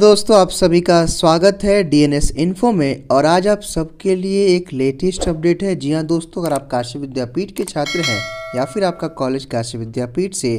दोस्तों आप सभी का स्वागत है डीएनएस इन्फो में और आज आप सबके लिए एक लेटेस्ट अपडेट है जी हाँ दोस्तों अगर आप काशी विद्यापीठ के छात्र हैं या फिर आपका कॉलेज काशी विद्यापीठ से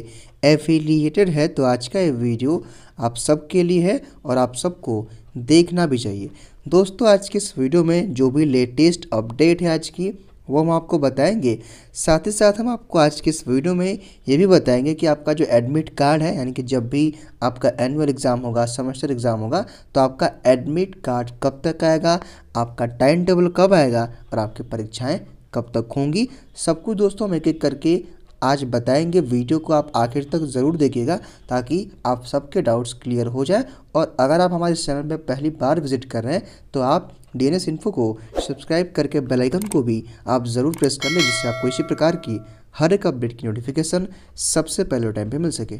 एफिलिएटेड है तो आज का ये वीडियो आप सबके लिए है और आप सबको देखना भी चाहिए दोस्तों आज के इस वीडियो में जो भी लेटेस्ट अपडेट है आज की वो हम आपको बताएंगे साथ ही साथ हम आपको आज के इस वीडियो में ये भी बताएंगे कि आपका जो एडमिट कार्ड है यानी कि जब भी आपका एनुअल एग्ज़ाम होगा सेमेस्टर एग्ज़ाम होगा तो आपका एडमिट कार्ड कब तक आएगा आपका टाइम टेबल कब आएगा और आपकी परीक्षाएँ कब तक होंगी सब कुछ दोस्तों हम एक एक करके आज बताएंगे वीडियो को आप आखिर तक ज़रूर देखिएगा ताकि आप सबके डाउट्स क्लियर हो जाए और अगर आप हमारे चैनल पर पहली बार विजिट कर रहे हैं तो आप डीएनएस इन्फो को सब्सक्राइब करके बेल आइकन को भी आप ज़रूर प्रेस कर लें जिससे आपको इसी प्रकार की हर एक अपडेट की नोटिफिकेशन सबसे पहले टाइम पे मिल सके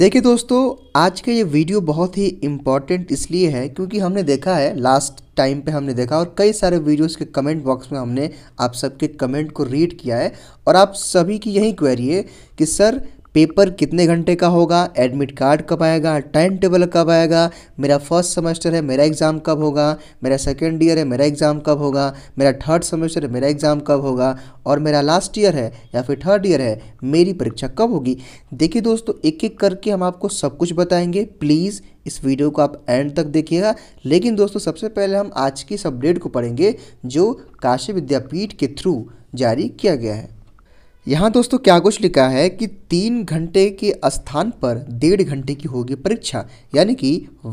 देखिए दोस्तों आज का ये वीडियो बहुत ही इम्पॉर्टेंट इसलिए है क्योंकि हमने देखा है लास्ट टाइम पे हमने देखा और कई सारे वीडियोस के कमेंट बॉक्स में हमने आप सबके कमेंट को रीड किया है और आप सभी की यही क्वेरी है कि सर पेपर कितने घंटे का होगा एडमिट कार्ड कब आएगा टाइम टेबल कब आएगा मेरा फर्स्ट सेमेस्टर है मेरा एग्ज़ाम कब होगा मेरा सेकेंड ईयर है मेरा एग्ज़ाम कब होगा मेरा थर्ड सेमेस्टर है मेरा एग्ज़ाम कब होगा और मेरा लास्ट ईयर है या फिर थर्ड ईयर है मेरी परीक्षा कब होगी देखिए दोस्तों एक एक करके हम आपको सब कुछ बताएंगे प्लीज़ इस वीडियो को आप एंड तक देखिएगा लेकिन दोस्तों सबसे पहले हम आज की इस अपडेट को पढ़ेंगे जो काशी विद्यापीठ के थ्रू जारी किया गया है यहाँ दोस्तों क्या कुछ लिखा है कि तीन घंटे के स्थान पर डेढ़ घंटे की होगी परीक्षा यानी कि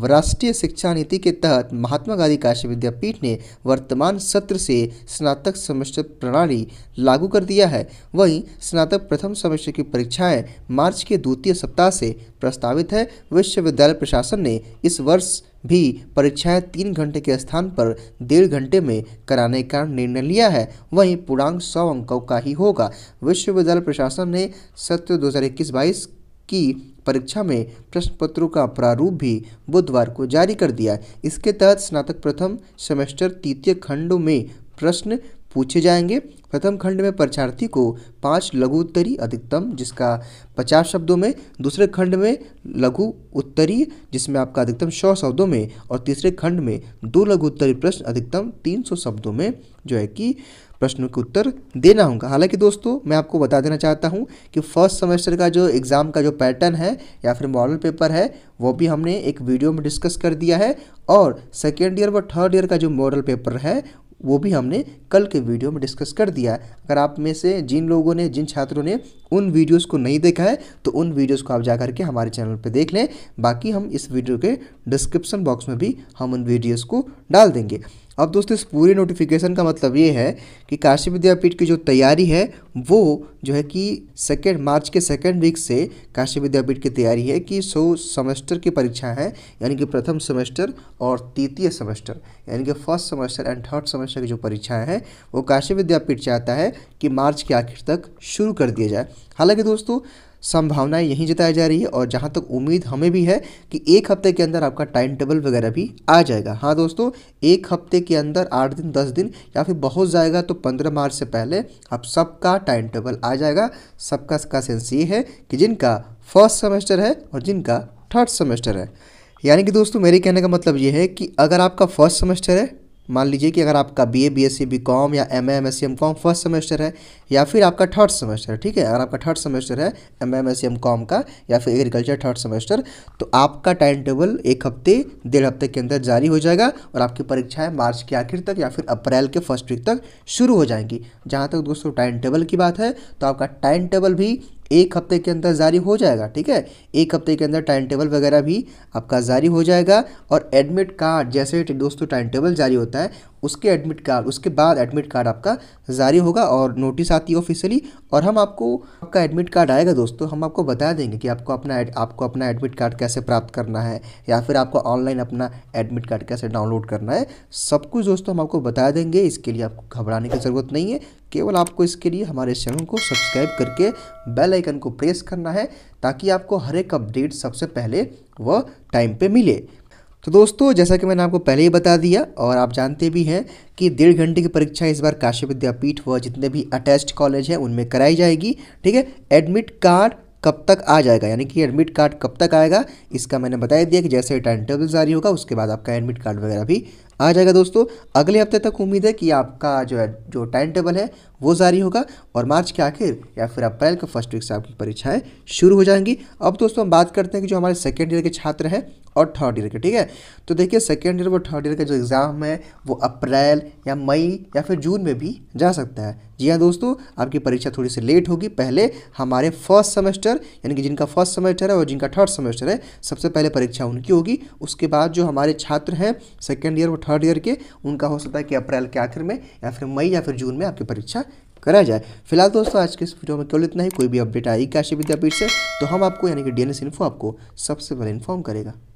राष्ट्रीय शिक्षा नीति के तहत महात्मा गांधी काशी विद्यापीठ ने वर्तमान सत्र से स्नातक सेमेस्टर प्रणाली लागू कर दिया है वहीं स्नातक प्रथम सेमेस्टर की परीक्षाएं मार्च के द्वितीय सप्ताह से प्रस्तावित है विश्वविद्यालय प्रशासन ने इस वर्ष भी परीक्षाएं तीन घंटे के स्थान पर डेढ़ घंटे में कराने का निर्णय लिया है वहीं पूर्णांक सौ अंकों का ही होगा विश्वविद्यालय प्रशासन ने सत्र दो हज़ार इक्कीस बाईस की परीक्षा में प्रश्न पत्रों का प्रारूप भी बुधवार को जारी कर दिया इसके तहत स्नातक प्रथम सेमेस्टर तृतीय खंडों में प्रश्न पूछे जाएंगे प्रथम खंड में परीक्षार्थी को पाँच लघु उत्तरी अधिकतम जिसका पचास शब्दों में दूसरे खंड में लघु उत्तरी जिसमें आपका अधिकतम सौ शब्दों में और तीसरे खंड में दो लघु उत्तरी प्रश्न अधिकतम तीन सौ शब्दों में जो है कि प्रश्नों के उत्तर देना होगा हालांकि दोस्तों मैं आपको बता देना चाहता हूँ कि फर्स्ट सेमेस्टर का जो एग्ज़ाम का जो पैटर्न है या फिर मॉडल पेपर है वो भी हमने एक वीडियो में डिस्कस कर दिया है और सेकेंड ईयर व थर्ड ईयर का जो मॉडल पेपर है वो भी हमने कल के वीडियो में डिस्कस कर दिया है अगर आप में से जिन लोगों ने जिन छात्रों ने उन वीडियोस को नहीं देखा है तो उन वीडियोस को आप जा करके हमारे चैनल पर देख लें बाकी हम इस वीडियो के डिस्क्रिप्शन बॉक्स में भी हम उन वीडियोस को डाल देंगे अब दोस्तों इस पूरे नोटिफिकेशन का मतलब ये है कि काशी विद्यापीठ की जो तैयारी है वो जो है कि सेकेंड मार्च के सेकेंड वीक से काशी विद्यापीठ की तैयारी है कि सौ सेमेस्टर की परीक्षा है यानी कि प्रथम सेमेस्टर और तृतीय सेमेस्टर यानी कि first semester and third semester की जो परीक्षाएँ हैं वो काशी विद्यापीठ चाहता है कि मार्च के आखिर तक शुरू कर दिया जाए हालांकि दोस्तों संभावनाएं यहीं जताई जा रही है और जहाँ तक उम्मीद हमें भी है कि एक हफ्ते के अंदर आपका टाइम टेबल वगैरह भी आ जाएगा हाँ दोस्तों एक हफ्ते के अंदर आठ दिन दस दिन या फिर बहुत जाएगा तो पंद्रह मार्च से पहले आप सबका टाइम टेबल आ जाएगा सबका का सेंस ये है कि जिनका फर्स्ट सेमेस्टर है और जिनका थर्ड सेमेस्टर है यानी कि दोस्तों मेरे कहने का मतलब ये है कि अगर आपका फर्स्ट सेमेस्टर है मान लीजिए कि अगर आपका B A B S C B com या M A M S C M com first semester है या फिर आपका थर्ड सेमेस्टर है ठीक है अगर आपका थर्ड सेमेस्टर है M A M S C M com का या फिर एग्रीकल्चर थर्ड सेमेस्टर तो आपका टाइम टेबल एक हफ्ते डेढ़ हफ्ते के अंदर जारी हो जाएगा और आपकी परीक्षाएँ मार्च के आखिर तक या फिर अप्रैल के फर्स्ट वीक तक शुरू हो जाएंगी जहाँ तक दोस्तों टाइम टेबल की बात है तो आपका टाइम टेबल भी एक हफ्ते के अंदर जारी हो जाएगा ठीक है एक हफ्ते के अंदर टाइम टेबल वगैरह भी आपका जारी हो जाएगा और एडमिट कार्ड जैसे दोस्तों टाइम टेबल जारी होता है उसके एडमिट कार्ड उसके बाद एडमिट कार्ड आपका जारी होगा और नोटिस आती है ऑफिशियली और हम आपको आपका एडमिट कार्ड आएगा दोस्तों हम आपको बता देंगे कि आपको अपना एड, आपको अपना एडमिट कार्ड कैसे प्राप्त करना है या फिर आपको ऑनलाइन अपना एडमिट कार्ड कैसे डाउनलोड करना है सब कुछ दोस्तों हम आपको बता देंगे इसके लिए आपको घबराने की ज़रूरत नहीं है केवल आपको इसके लिए हमारे चैनल को सब्सक्राइब करके बेल आइकन को प्रेस करना है ताकि आपको हर एक अपडेट सबसे पहले वह टाइम पे मिले तो दोस्तों जैसा कि मैंने आपको पहले ही बता दिया और आप जानते भी हैं कि डेढ़ घंटे की परीक्षा इस बार काशी विद्यापीठ व जितने भी अटैच्ड कॉलेज हैं उनमें कराई जाएगी ठीक है एडमिट कार्ड कब तक आ जाएगा यानी कि एडमिट कार्ड कब तक आएगा इसका मैंने बता दिया कि जैसे टाइम टेबल जारी होगा उसके बाद आपका एडमिट कार्ड वगैरह भी आ जाएगा दोस्तों अगले हफ्ते तक उम्मीद है कि आपका जो है जो टाइम टेबल है वो जारी होगा और मार्च के आखिर या फिर अप्रैल के फर्स्ट वीक से आपकी परीक्षाएं शुरू हो जाएंगी अब दोस्तों हम बात करते हैं कि जो हमारे सेकेंड ईयर के छात्र हैं और थर्ड ईयर के ठीक है तो देखिए सेकेंड ईयर और थर्ड ईयर का जो एग्ज़ाम है वो अप्रैल या मई या फिर जून में भी जा सकता है जी हाँ दोस्तों आपकी परीक्षा थोड़ी सी लेट होगी पहले हमारे फर्स्ट सेमेस्टर यानी कि जिनका फर्स्ट सेमेस्टर है और जिनका थर्ड सेमेस्टर है सबसे पहले परीक्षा उनकी होगी उसके बाद जो हमारे छात्र हैं सेकेंड ईयर और थर्ड थर्ड ईयर के उनका हो सकता है कि अप्रैल के आखिर में या फिर मई या फिर जून में आपकी परीक्षा करा जाए फिलहाल दोस्तों आज के इस वीडियो में केवल इतना ही कोई भी अपडेट आएगी काशी विद्यापीठ से तो हम आपको यानी कि डी एन आपको सबसे पहले इन्फॉर्म करेगा